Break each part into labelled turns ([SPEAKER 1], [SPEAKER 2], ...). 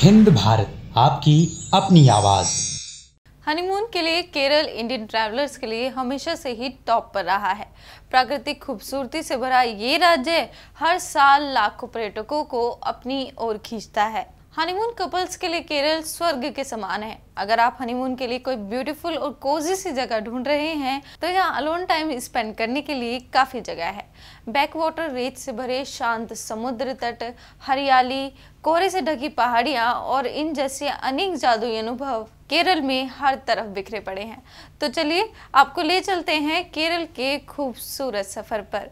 [SPEAKER 1] हिंद भारत आपकी अपनी आवाज हनीमून के लिए केरल इंडियन ट्रैवलर्स के लिए हमेशा से ही टॉप पर रहा है प्राकृतिक खूबसूरती से भरा ये राज्य हर साल लाखों पर्यटकों को अपनी ओर खींचता है हनीमून कपल्स के लिए केरल स्वर्ग के समान है अगर आप हनीमून के लिए कोई ब्यूटीफुल और कोजी सी जगह ढूंढ रहे हैं तो यहाँ अलोन टाइम स्पेंड करने के लिए काफ़ी जगह है बैक वाटर रेत से भरे शांत समुद्र तट हरियाली कोहरे से ढकी पहाड़ियाँ और इन जैसे अनेक जादुई अनुभव केरल में हर तरफ बिखरे पड़े हैं तो चलिए आपको ले चलते हैं केरल के खूबसूरत सफ़र पर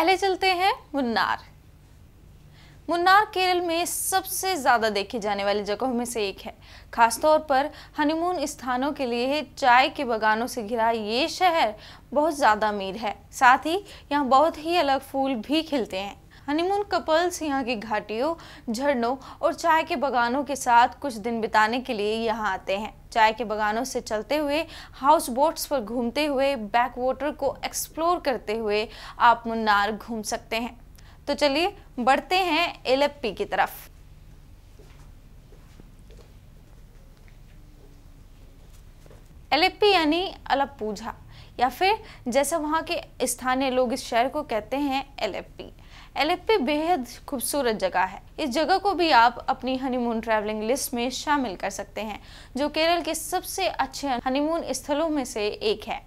[SPEAKER 1] पहले चलते हैं मुन्नार मुन्नार केरल में सबसे ज़्यादा देखे जाने वाली जगहों में से एक है खासतौर पर हनीमून स्थानों के लिए चाय के बगानों से घिरा ये शहर बहुत ज़्यादा अमीर है साथ ही यहाँ बहुत ही अलग फूल भी खिलते हैं हनीमून कपल्स यहाँ की घाटियों झरनों और चाय के बगानों के साथ कुछ दिन बिताने के लिए यहाँ आते हैं चाय के बगानों से चलते हुए हाउस बोट्स पर घूमते हुए बैक वाटर को एक्सप्लोर करते हुए आप मुन्नार घूम सकते हैं तो चलिए बढ़ते हैं एलेप्पी की तरफ एलेप्पी यानी अलपूझा या फिर जैसे वहाँ के स्थानीय लोग इस शहर को कहते हैं एलेप्पी एलेप्पे बेहद खूबसूरत जगह है इस जगह को भी आप अपनी हनीमून ट्रैवलिंग लिस्ट में शामिल कर सकते हैं जो केरल के सबसे अच्छे हनीमून स्थलों में से एक है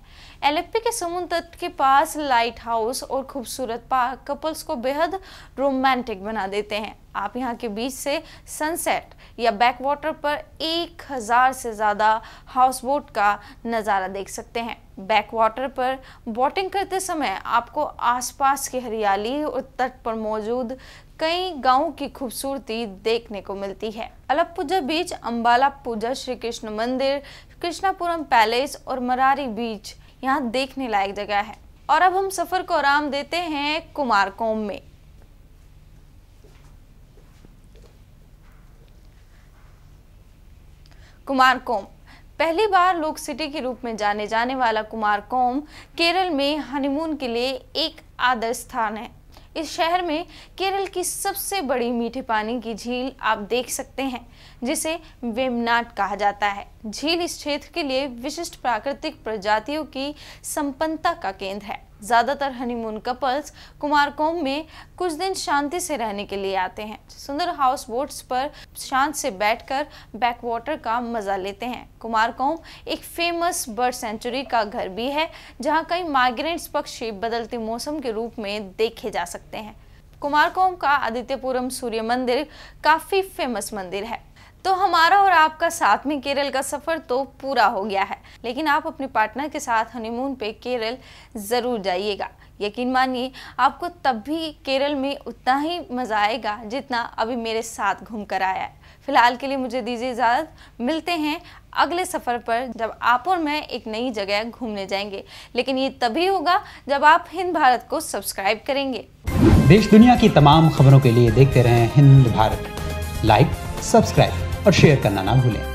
[SPEAKER 1] एलेप्पी के समुद्र तट के पास लाइट हाउस और खूबसूरत पार्क कपल्स को बेहद रोमांटिक बना देते हैं आप यहाँ के बीच से सनसेट या बैक वाटर पर एक हज़ार से ज़्यादा हाउस बोट का नज़ारा देख सकते हैं बैक वाटर पर बोटिंग करते समय आपको आसपास की हरियाली और तट पर मौजूद कई गांवों की खूबसूरती देखने को मिलती है अलपूजा बीच अम्बाला पूजा श्री कृष्ण मंदिर कृष्णापुरम पैलेस और मरारी बीच यहाँ देखने लायक जगह है और अब हम सफ़र को आराम देते हैं कुमारकोम में कुमारकोम पहली बार लोक सिटी के रूप में जाने जाने वाला कुमारकोम केरल में हनीमून के लिए एक आदर्श स्थान है इस शहर में केरल की सबसे बड़ी मीठे पानी की झील आप देख सकते हैं जिसे वेमनाट कहा जाता है झील इस क्षेत्र के लिए विशिष्ट प्राकृतिक प्रजातियों की संपन्नता का केंद्र है ज़्यादातर हनीमून कपल्स कुमार कोम में कुछ दिन शांति से रहने के लिए आते हैं सुंदर हाउस बोट्स पर शांत से बैठकर बैकवाटर का मज़ा लेते हैं कुमार कोम एक फेमस बर्ड सेंचुरी का घर भी है जहाँ कई माइग्रेंट्स पक्षी बदलते मौसम के रूप में देखे जा सकते हैं कुमार कोम का आदित्यपुरम सूर्य मंदिर काफ़ी फेमस मंदिर है तो हमारा और आपका साथ में केरल का सफ़र तो पूरा हो गया है लेकिन आप अपने पार्टनर के साथ हनीमून पे केरल ज़रूर जाइएगा यकीन मानिए आपको तब भी केरल में उतना ही मज़ा आएगा जितना अभी मेरे साथ घूम कर आया है फ़िलहाल के लिए मुझे दीजिए इजाज़त मिलते हैं अगले सफ़र पर जब आप और मैं एक नई जगह घूमने जाएंगे लेकिन ये तभी होगा जब आप हिंद भारत को सब्सक्राइब करेंगे देश दुनिया की तमाम खबरों के लिए देखते रहें हिंद भारत लाइक सब्सक्राइब और शेयर करना ना भूलें